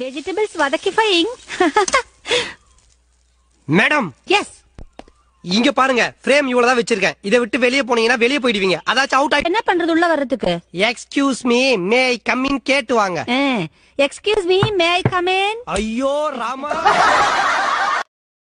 vegetables vegetables వదకిఫైయింగ్ madam yes இங்க பாருங்க ஃப்ரேம் இவ்வளவுதான் வச்சிருக்கேன் இதை விட்டு வெளியே போனீங்கன்னா வெளியே போயிடுவீங்க அதாச்சும் அவுட் ஆகி என்ன பண்றது உள்ள வர்றதுக்கு excuse me may I coming கேட்டு வாங்க excuse me may I come in ஐயோ ராமா